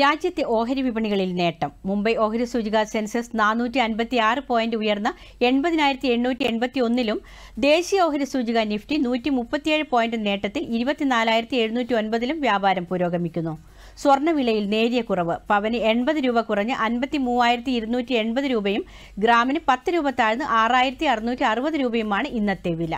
രാജ്യത്തെ ഓഹരി വിപണികളിൽ നേട്ടം മുംബൈ ഓഹരി സൂചിക സെൻസസ് നാനൂറ്റി അൻപത്തി ആറ് പോയിന്റ് ഉയർന്ന എൺപതിനായിരത്തി എണ്ണൂറ്റി എൺപത്തി ഒന്നിലും ദേശീയ ഓഹരി സൂചിക നിഫ്റ്റി നൂറ്റി മുപ്പത്തിയേഴ് പോയിന്റ് നേട്ടത്തിൽ ഇരുപത്തിനാലായിരത്തി എഴുന്നൂറ്റി ഒൻപതിലും വ്യാപാരം പുരോഗമിക്കുന്നു സ്വർണ്ണവിലയിൽ നേരിയ കുറവ് പവന് എൺപത് രൂപ കുറഞ്ഞ് അൻപത്തി മൂവായിരത്തി ഇരുന്നൂറ്റി എൺപത് രൂപയും ഗ്രാമിന് പത്ത് രൂപ താഴ്ന്ന് ആറായിരത്തി അറുന്നൂറ്റി അറുപത് രൂപയുമാണ് ഇന്നത്തെ വില